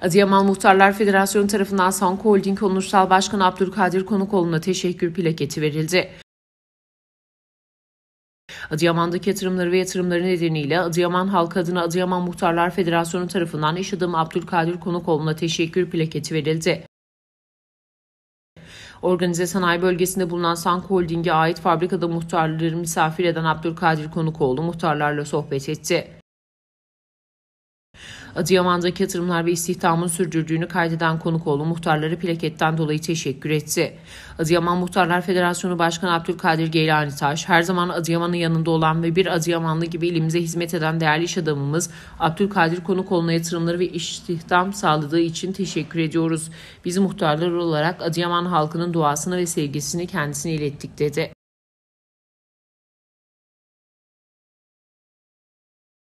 Adıyaman Muhtarlar Federasyonu tarafından Sanko Holding Onursal Başkanı Abdülkadir Konukoğlu'na teşekkür plaketi verildi. Adıyaman'daki yatırımları ve yatırımları nedeniyle Adıyaman halkı adına Adıyaman Muhtarlar Federasyonu tarafından iş adamı Abdülkadir Konukoğlu'na teşekkür plaketi verildi. Organize sanayi bölgesinde bulunan Sanko Holding'e ait fabrikada muhtarları misafir eden Abdülkadir Konukoğlu muhtarlarla sohbet etti. Adıyaman'daki yatırımlar ve istihdamın sürdürdüğünü kaydeden Konukoğlu muhtarları plaketten dolayı teşekkür etti. Adıyaman Muhtarlar Federasyonu Başkanı Abdülkadir Geylani Taş, her zaman Adıyaman'ın yanında olan ve bir Adıyamanlı gibi elimize hizmet eden değerli iş adamımız Abdülkadir Konukoğlu'na yatırımları ve istihdam sağladığı için teşekkür ediyoruz. Biz muhtarlar olarak Adıyaman halkının duasını ve sevgisini kendisine ilettik dedi.